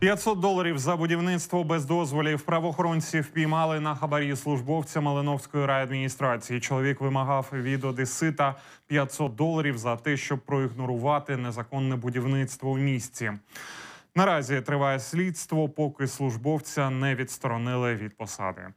500 доларів за будівництво без дозволів правоохоронці впіймали на хабарі службовця Малиновської райадміністрації. Чоловік вимагав від Одесита 500 доларів за те, щоб проігнорувати незаконне будівництво у місті. Наразі триває слідство, поки службовця не відсторонили від посади.